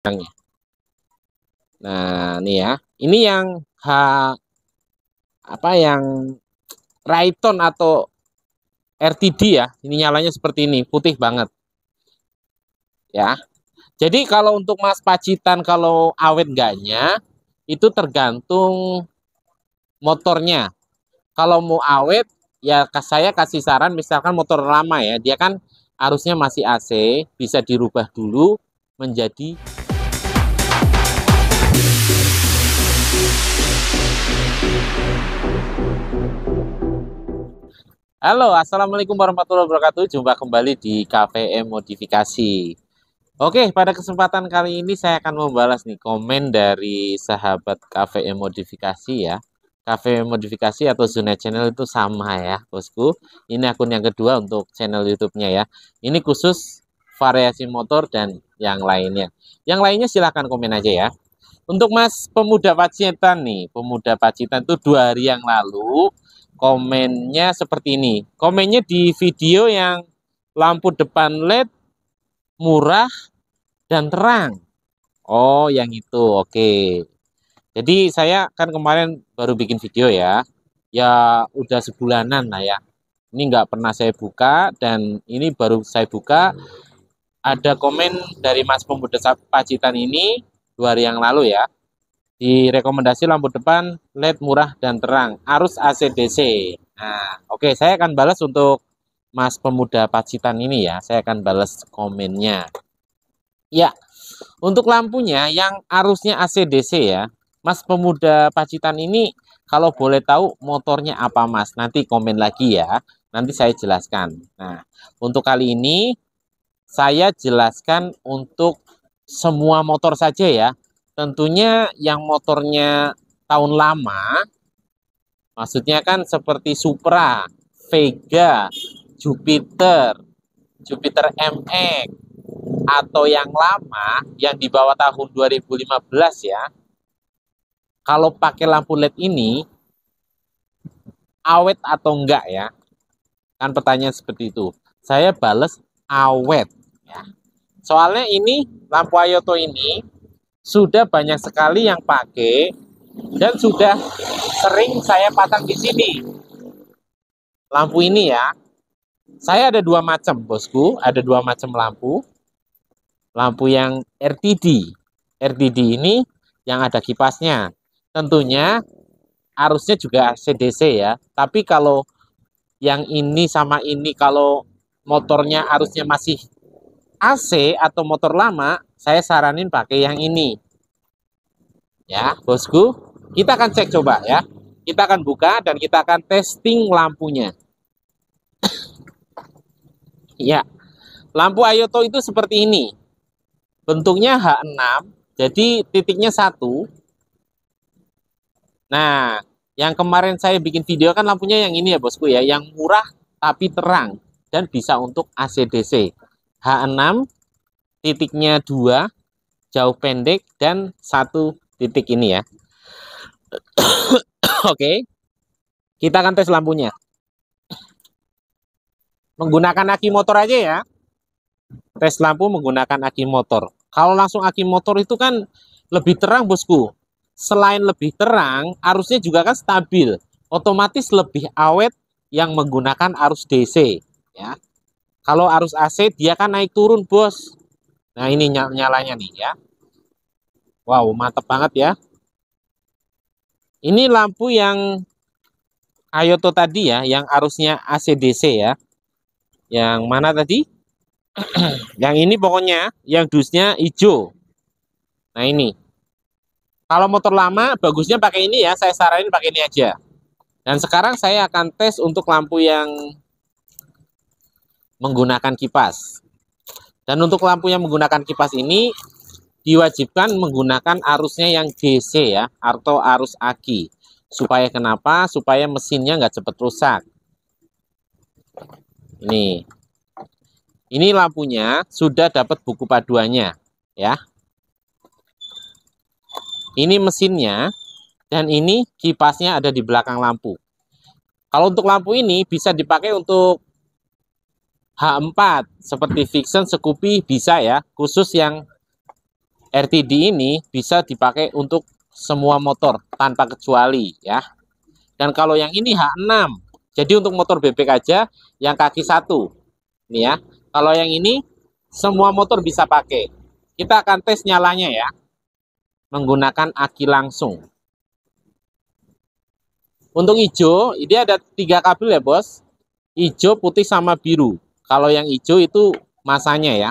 Nah, ini ya. Ini yang H apa yang Rayton atau RTD ya. Ini nyalanya seperti ini, putih banget. Ya. Jadi kalau untuk Mas Pacitan kalau awet enggaknya itu tergantung motornya. Kalau mau awet ya saya kasih saran misalkan motor lama ya, dia kan arusnya masih AC, bisa dirubah dulu menjadi Halo, Assalamualaikum warahmatullahi wabarakatuh. Jumpa kembali di KVM Modifikasi. Oke, pada kesempatan kali ini saya akan membalas nih komen dari sahabat KVM Modifikasi ya. KVM Modifikasi atau Zona Channel itu sama ya, bosku. Ini akun yang kedua untuk channel YouTube-nya ya. Ini khusus variasi motor dan yang lainnya. Yang lainnya silahkan komen aja ya. Untuk Mas Pemuda Pacitan nih, Pemuda Pacitan itu dua hari yang lalu komennya seperti ini. Komennya di video yang lampu depan LED murah dan terang. Oh, yang itu. Oke. Jadi saya kan kemarin baru bikin video ya. Ya udah sebulanan lah ya. Ini nggak pernah saya buka dan ini baru saya buka. Ada komen dari Mas Pemuda Pacitan ini dua hari yang lalu ya. Di rekomendasi lampu depan LED murah dan terang, arus AC-DC. Nah, oke, okay, saya akan balas untuk Mas Pemuda Pacitan ini ya. Saya akan balas komennya. Ya, untuk lampunya yang arusnya AC DC ya. Mas Pemuda Pacitan ini kalau boleh tahu motornya apa Mas? Nanti komen lagi ya. Nanti saya jelaskan. Nah, untuk kali ini saya jelaskan untuk semua motor saja ya. Tentunya yang motornya tahun lama, maksudnya kan seperti Supra, Vega, Jupiter, Jupiter MX, atau yang lama, yang di bawah tahun 2015 ya, kalau pakai lampu LED ini, awet atau enggak ya? Kan pertanyaan seperti itu. Saya bales awet ya. Soalnya ini lampu Ayoto ini sudah banyak sekali yang pakai dan sudah sering saya pasang di sini. Lampu ini ya. Saya ada dua macam, Bosku, ada dua macam lampu. Lampu yang RTD. RTD ini yang ada kipasnya. Tentunya arusnya juga CDC ya. Tapi kalau yang ini sama ini kalau motornya arusnya masih AC atau motor lama, saya saranin pakai yang ini. Ya, bosku, kita akan cek coba ya. Kita akan buka dan kita akan testing lampunya. ya, lampu Ayoto itu seperti ini. Bentuknya H6, jadi titiknya satu. Nah, yang kemarin saya bikin video kan lampunya yang ini ya bosku ya, yang murah tapi terang dan bisa untuk AC DC. H6 titiknya 2 jauh pendek dan satu titik ini ya. Oke. Okay. Kita akan tes lampunya. Menggunakan aki motor aja ya. Tes lampu menggunakan aki motor. Kalau langsung aki motor itu kan lebih terang, Bosku. Selain lebih terang, arusnya juga kan stabil. Otomatis lebih awet yang menggunakan arus DC, ya. Kalau arus AC dia kan naik turun, Bos. Nah, ini nyalanya nih ya. Wow, mantep banget ya. Ini lampu yang Ayoto tadi ya, yang arusnya AC DC ya. Yang mana tadi? yang ini pokoknya, yang dusnya hijau. Nah ini. Kalau motor lama, bagusnya pakai ini ya. Saya saranin pakai ini aja. Dan sekarang saya akan tes untuk lampu yang menggunakan kipas. Dan untuk lampu yang menggunakan kipas ini diwajibkan menggunakan arusnya yang DC ya, atau arus aki. Supaya kenapa? Supaya mesinnya nggak cepat rusak. ini ini lampunya sudah dapat buku paduannya ya. Ini mesinnya dan ini kipasnya ada di belakang lampu. Kalau untuk lampu ini bisa dipakai untuk H4 seperti Vixen, Scoopy bisa ya. Khusus yang RTD ini bisa dipakai untuk semua motor tanpa kecuali ya. Dan kalau yang ini H6. Jadi untuk motor bebek aja yang kaki satu. Nih ya. Kalau yang ini semua motor bisa pakai. Kita akan tes nyalanya ya. Menggunakan aki langsung. Untuk hijau, ini ada tiga kabel ya bos. Hijau, putih, sama biru. Kalau yang hijau itu masanya ya.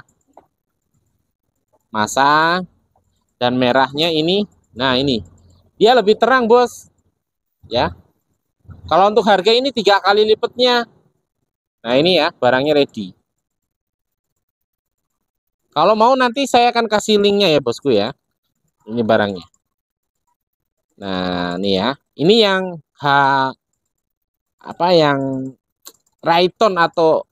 Masa dan merahnya ini. Nah, ini. Dia lebih terang, Bos. Ya. Kalau untuk harga ini tiga kali lipatnya. Nah, ini ya, barangnya ready. Kalau mau nanti saya akan kasih linknya ya, Bosku ya. Ini barangnya. Nah, ini ya. Ini yang H apa yang Rayton atau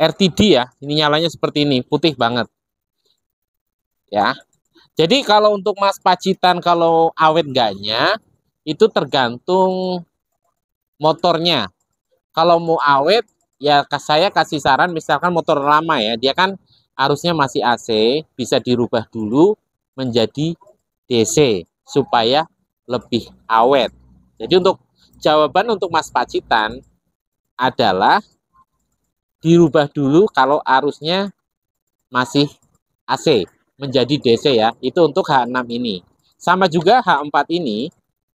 RTD ya. Ini nyalanya seperti ini, putih banget. Ya. Jadi kalau untuk Mas Pacitan kalau awet enggaknya itu tergantung motornya. Kalau mau awet ya saya kasih saran misalkan motor lama ya, dia kan arusnya masih AC, bisa dirubah dulu menjadi DC supaya lebih awet. Jadi untuk jawaban untuk Mas Pacitan adalah dirubah dulu kalau arusnya masih AC menjadi DC ya. Itu untuk H6 ini. Sama juga H4 ini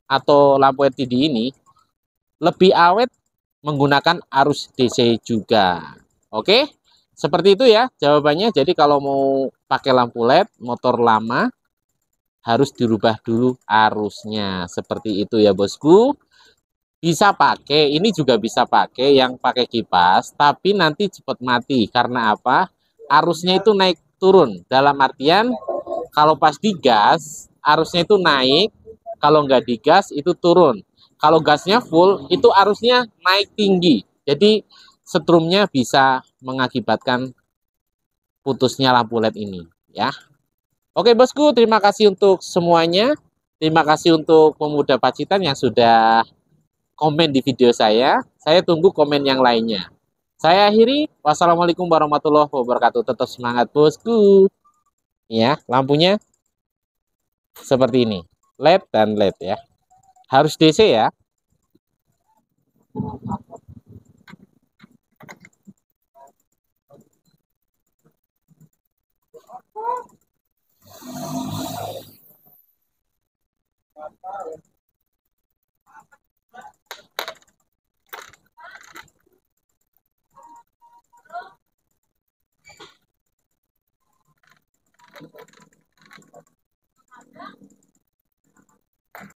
atau lampu LED ini lebih awet menggunakan arus DC juga. Oke? Seperti itu ya jawabannya. Jadi kalau mau pakai lampu LED motor lama harus dirubah dulu arusnya. Seperti itu ya bosku bisa pakai ini juga bisa pakai yang pakai kipas tapi nanti cepat mati karena apa arusnya itu naik turun dalam artian kalau pas digas arusnya itu naik kalau nggak digas itu turun kalau gasnya full itu arusnya naik tinggi jadi setrumnya bisa mengakibatkan putusnya lampu led ini ya oke bosku terima kasih untuk semuanya terima kasih untuk pemuda pacitan yang sudah komen di video saya. Saya tunggu komen yang lainnya. Saya akhiri. Wassalamualaikum warahmatullahi wabarakatuh. Tetap semangat bosku. Ya, lampunya seperti ini. LED dan LED ya. Harus DC ya. Thank you.